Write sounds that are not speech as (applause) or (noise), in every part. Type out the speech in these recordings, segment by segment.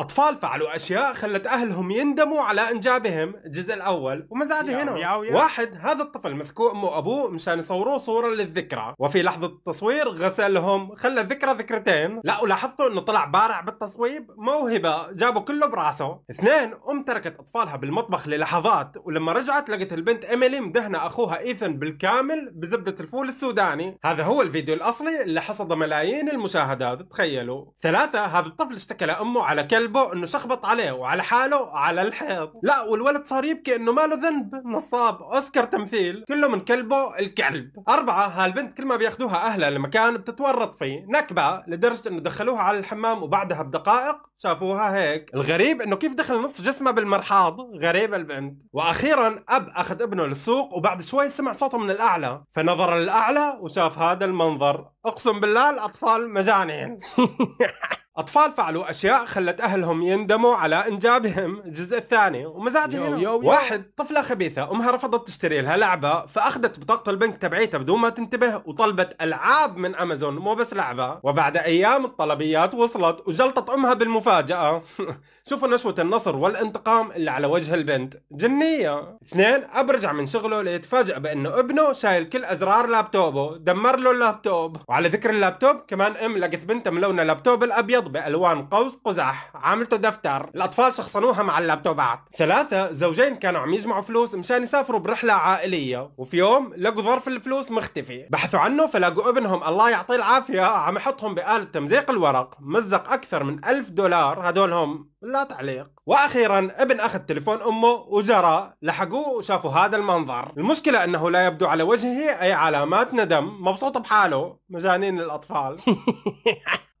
اطفال فعلوا اشياء خلت اهلهم يندموا على انجابهم الجزء الاول ومزاجه هنا واحد هذا الطفل مسكوا امه وابوه مشان يصوروه صوره للذكرى وفي لحظه التصوير غسلهم خلى الذكرى ذكرتين لا ولاحظتوا انه طلع بارع بالتصويب موهبه جابوا كله براسه اثنين ام تركت اطفالها بالمطبخ للحظات ولما رجعت لقت البنت ايميلي مدهنه اخوها ايثن بالكامل بزبده الفول السوداني هذا هو الفيديو الاصلي اللي حصد ملايين المشاهدات تخيلوا ثلاثه هذا الطفل اشتكى لامه على كلب قلبه انه شخبط عليه وعلى حاله على الحيط لا والولد صار يبكي انه ما له ذنب نصاب اوسكار تمثيل كله من كلبه الكلب اربعه هالبنت كل ما بياخذوها اهلها لمكان بتتورط فيه نكبه لدرجه انه دخلوها على الحمام وبعدها بدقائق شافوها هيك الغريب انه كيف دخل نص جسمها بالمرحاض غريبه البنت واخيرا اب اخذ ابنه للسوق وبعد شوي سمع صوته من الاعلى فنظر للاعلى وشاف هذا المنظر اقسم بالله الاطفال مجانين (laughs) اطفال فعلوا اشياء خلت اهلهم يندموا على انجابهم الجزء الثاني ومزاجي يو هنا يو يو واحد طفله خبيثه امها رفضت تشتري لها لعبه فاخذت بطاقه البنك تبعيتها بدون ما تنتبه وطلبت العاب من امازون مو بس لعبه وبعد ايام الطلبيات وصلت وجلطت امها بالمفاجاه (laughs) شوفوا نشوه النصر والانتقام اللي على وجه البنت جنيه اثنين اب رجع من شغله ليتفاجئ بانه ابنه شايل كل ازرار لابتوبه دمر له اللابتوب وعلى ذكر اللابتوب كمان ام لقت بنتها ملونه لابتوب الابيض بيض بألوان قوس قزح عاملته دفتر الأطفال شخصنوها مع اللابتوبات ثلاثة زوجين كانوا عم يجمعوا فلوس مشان يسافروا برحلة عائلية وفي يوم لقوا ظرف الفلوس مختفي بحثوا عنه فلاقوا ابنهم الله يعطيه العافية عم يحطهم بآلة تمزيق الورق مزق أكثر من ألف دولار هدول هم لا تعليق واخيرا ابن اخذ تليفون امه وجرى لحقوه وشافوا هذا المنظر المشكله انه لا يبدو على وجهه اي علامات ندم مبسوط بحاله مجانين الاطفال (laughs)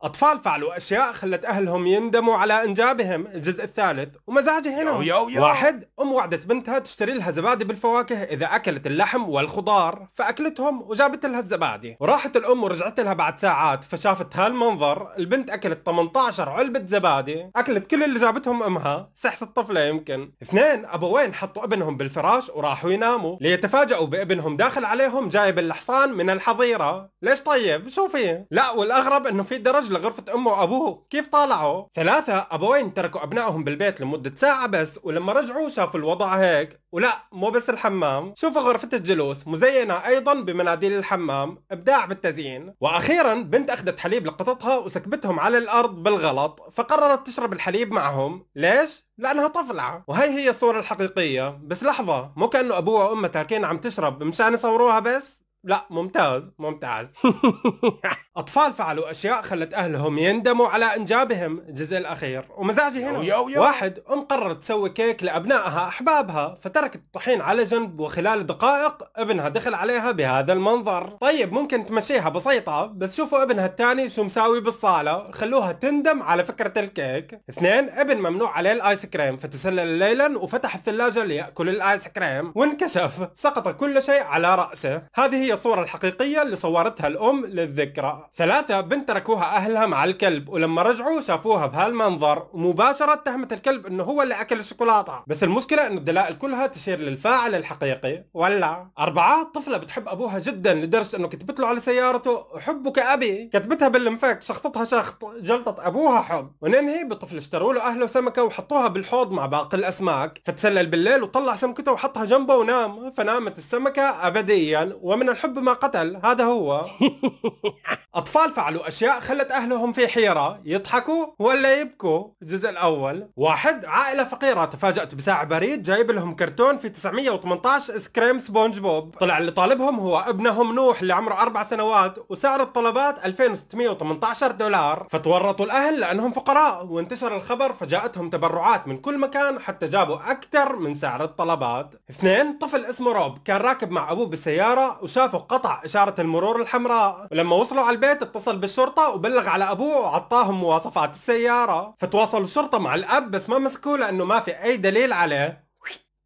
أطفال فعلوا أشياء خلت أهلهم يندموا على إنجابهم الجزء الثالث ومزاجه هنا يو يو يو. واحد أم وعدت بنتها تشتري لها زبادي بالفواكه إذا أكلت اللحم والخضار فأكلتهم وجابت لها الزبادي وراحت الأم ورجعت لها بعد ساعات فشافت هالمنظر البنت أكلت 18 علبة زبادي أكلت كل اللي جابتهم أمها سحس الطفلة يمكن اثنين أبوين حطوا ابنهم بالفراش وراحوا يناموا ليتفاجئوا بابنهم داخل عليهم جايب الحصان من الحظيرة ليش طيب شو فيه لا والأغرب أنه في درج لغرفة أمه وأبوه كيف طالعوا؟ ثلاثة أبوين تركوا أبنائهم بالبيت لمدة ساعة بس ولما رجعوا شافوا الوضع هيك ولا مو بس الحمام شوفوا غرفة الجلوس مزينة أيضا بمناديل الحمام إبداع بالتزيين وأخيرا بنت أخذت حليب لقطتها وسكبتهم على الأرض بالغلط فقررت تشرب الحليب معهم ليش؟ لانها طفله وهي هي الصوره الحقيقيه بس لحظه مو كانه ابوها وامها تاركين عم تشرب مشان يصوروها بس لا ممتاز ممتاز (laughs) اطفال فعلوا اشياء خلت اهلهم يندموا على انجابهم الجزء الاخير ومزاجي هنا يو يو. واحد ام قررت تسوي كيك لابنائها احبابها فتركت الطحين على جنب وخلال دقائق ابنها دخل عليها بهذا المنظر طيب ممكن تمشيها بسيطه بس شوفوا ابنها الثاني شو مساوي بالصاله خلوها تندم على فكره الكيك اثنين ابن ممنوع عليه الايس كريم فتسلل ليلا وفتح الثلاجه لياكل الايس كريم وانكشف سقط كل شيء على راسه هذه هي الصوره الحقيقيه اللي صورتها الام للذكرى ثلاثة بنت تركوها أهلها مع الكلب ولما رجعوا شافوها بهالمنظر ومباشرة اتهمت الكلب انه هو اللي اكل الشوكولاتة بس المشكلة انه الدلائل كلها تشير للفاعل الحقيقي ولا أربعة طفلة بتحب أبوها جدا لدرجة انه كتبت له على سيارته حبك أبي كتبتها بالمفك شخطتها شخط جلطة أبوها حب وننهي بطفل اشتروا له أهله سمكة وحطوها بالحوض مع باقي الأسماك فتسلل بالليل وطلع سمكته وحطها جنبه ونام فنامت السمكة أبديا ومن الحب ما قتل هذا هو (laughs) أطفال فعلوا أشياء خلت أهلهم في حيرة يضحكوا ولا يبكوا الجزء الأول واحد عائلة فقيرة تفاجأت بساعة بريد جايب لهم كرتون في 918 سكريم سبونج بوب طلع اللي طالبهم هو ابنهم نوح اللي عمره أربع سنوات وسعر الطلبات 2618 دولار فتورطوا الأهل لأنهم فقراء وانتشر الخبر فجاءتهم تبرعات من كل مكان حتى جابوا أكثر من سعر الطلبات اثنين طفل اسمه روب كان راكب مع أبوه بالسيارة وشافوا قطع إشارة المرور الحمراء ولما وصلوا على البيت اتصل بالشرطة وبلغ على أبوه وعطاهم مواصفات السيارة فتواصل الشرطة مع الأب بس ما مسكوه لأنه ما في أي دليل عليه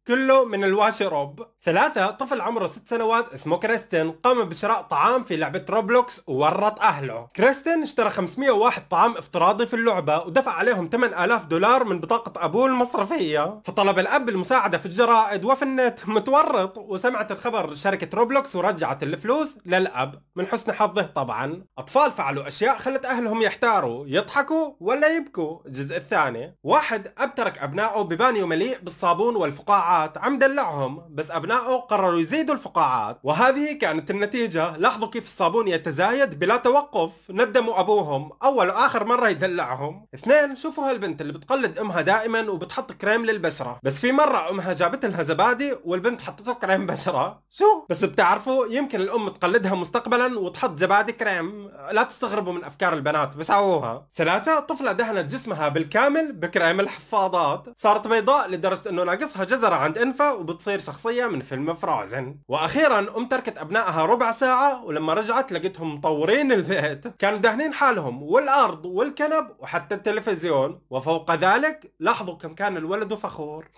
كله من الواشي روب ثلاثة طفل عمره ست سنوات اسمه كريستن قام بشراء طعام في لعبة روبلوكس وورط أهله كريستن اشترى 501 طعام افتراضي في اللعبة ودفع عليهم 8000 دولار من بطاقة أبوه المصرفية فطلب الأب المساعدة في الجرائد وفي النت متورط وسمعت الخبر شركة روبلوكس ورجعت الفلوس للأب من حسن حظه طبعا أطفال فعلوا أشياء خلت أهلهم يحتاروا يضحكوا ولا يبكوا الجزء الثاني واحد أب ترك أبنائه ببانيو مليء بالصابون والفقاعات عم دلعهم بس أبنائه ابنائه قرروا يزيدوا الفقاعات وهذه كانت النتيجة لاحظوا كيف الصابون يتزايد بلا توقف ندموا أبوهم أول وآخر مرة يدلعهم اثنين شوفوا هالبنت اللي بتقلد أمها دائما وبتحط كريم للبشرة بس في مرة أمها جابت لها زبادي والبنت حطته كريم بشرة شو بس بتعرفوا يمكن الأم تقلدها مستقبلا وتحط زبادي كريم لا تستغربوا من أفكار البنات بس عوها ثلاثة طفلة دهنت جسمها بالكامل بكريم الحفاضات صارت بيضاء لدرجة أنه ناقصها جزرة عند انفه وبتصير شخصية من فيلم فروزن واخيرا ام تركت ابنائها ربع ساعه ولما رجعت لقيتهم مطورين البيت كانوا دهنين حالهم والارض والكنب وحتى التلفزيون وفوق ذلك لاحظوا كم كان الولد فخور (laughs)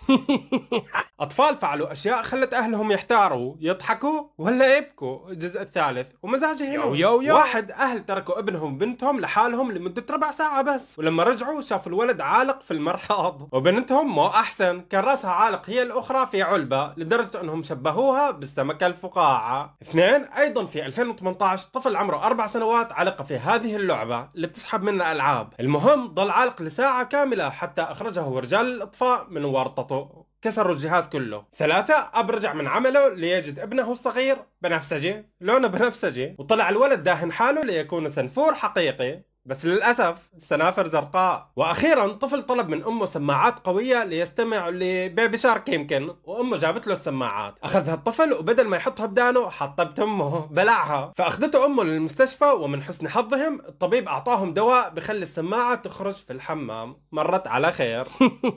اطفال فعلوا اشياء خلت اهلهم يحتاروا يضحكوا ولا يبكوا الجزء الثالث ومزاجه يو يو يو واحد اهل تركوا ابنهم وبنتهم لحالهم لمده ربع ساعه بس ولما رجعوا شافوا الولد عالق في المرحاض وبنتهم مو احسن كان راسها عالق هي الاخرى في علبه لدرجه انهم لأنهم شبهوها بالسمكة الفقاعة اثنين أيضا في 2018 طفل عمره أربع سنوات علق في هذه اللعبة اللي بتسحب منها ألعاب المهم ضل عالق لساعة كاملة حتى أخرجه رجال الإطفاء من ورطته كسروا الجهاز كله ثلاثة أب رجع من عمله ليجد ابنه الصغير بنفسجي لونه بنفسجي وطلع الولد داهن حاله ليكون سنفور حقيقي بس للأسف السنافر زرقاء وأخيرا طفل طلب من أمه سماعات قوية ليستمع لبيبي شارك يمكن وأمه جابت له السماعات أخذها الطفل وبدل ما يحطها بدانه حطها بتمه بلعها فأخذته أمه للمستشفى ومن حسن حظهم الطبيب أعطاهم دواء بخلي السماعة تخرج في الحمام مرت على خير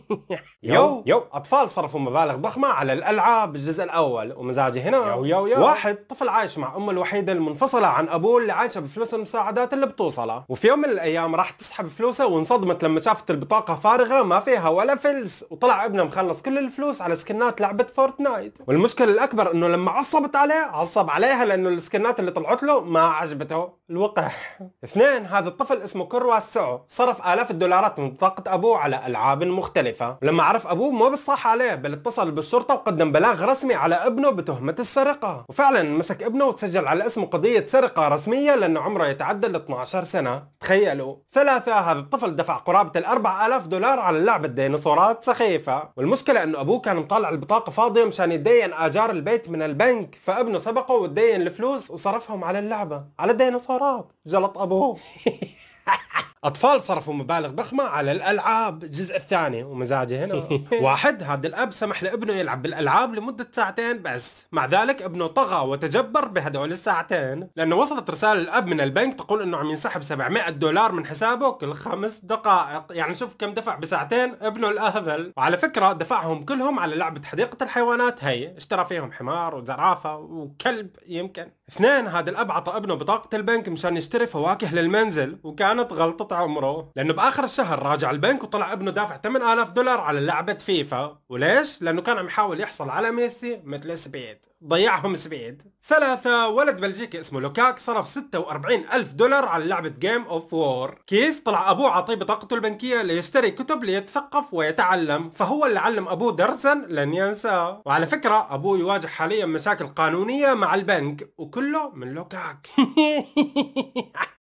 (laughs) يو يو أطفال صرفوا مبالغ ضخمة على الألعاب الجزء الأول ومزاجي هنا يو يو يو واحد طفل عايش مع أمه الوحيدة المنفصلة عن أبوه اللي عايشة بفلوس المساعدات اللي بتوصله وفي يوم يوم من الايام راح تسحب فلوسها وانصدمت لما شافت البطاقه فارغه ما فيها ولا فلس وطلع ابنها مخلص كل الفلوس على سكنات لعبه فورتنايت والمشكله الاكبر انه لما عصبت عليه عصب عليها لانه السكنات اللي طلعت له ما عجبته الوقح اثنين هذا الطفل اسمه كرواس سعو صرف آلاف الدولارات من بطاقة أبوه على ألعاب مختلفة لما عرف أبوه ما بالصح عليه بل اتصل بالشرطة وقدم بلاغ رسمي على ابنه بتهمة السرقة وفعلا مسك ابنه وتسجل على اسمه قضية سرقة رسمية لأنه عمره يتعدى ال 12 سنة تخيلوا ثلاثة هذا الطفل دفع قرابة ال 4000 دولار على لعبة ديناصورات سخيفة والمشكلة أنه أبوه كان مطلع البطاقة فاضية مشان يدين آجار البيت من البنك فابنه سبقه ودين الفلوس وصرفهم على اللعبة على الديناصور شراب جلط ابوه (laughs) اطفال صرفوا مبالغ ضخمه على الالعاب الجزء الثاني ومزاجي هنا (laughs) واحد هذا الاب سمح لابنه يلعب بالالعاب لمده ساعتين بس مع ذلك ابنه طغى وتجبر بهدول الساعتين لانه وصلت رساله الاب من البنك تقول انه عم ينسحب 700 دولار من حسابه كل خمس دقائق يعني شوف كم دفع بساعتين ابنه الاهبل وعلى فكره دفعهم كلهم على لعبه حديقه الحيوانات هي اشترى فيهم حمار وزرافه وكلب يمكن اثنين هذا الاب عطى ابنه بطاقه البنك مشان يشتري فواكه للمنزل وكانت غلطه عمره لانه باخر الشهر راجع البنك وطلع ابنه دافع 8000 دولار على لعبه فيفا وليش لانه كان عم يحاول يحصل على ميسي مثل سبيد ضيعهم سبيد ثلاثة ولد بلجيكي اسمه لوكاك صرف 46 ألف دولار على لعبة جيم أوف وور كيف طلع أبوه عطيه بطاقته البنكية ليشتري كتب ليتثقف ويتعلم فهو اللي علم أبوه درسا لن ينساه وعلى فكرة أبوه يواجه حاليا مشاكل قانونية مع البنك وكله من لوكاك (laughs)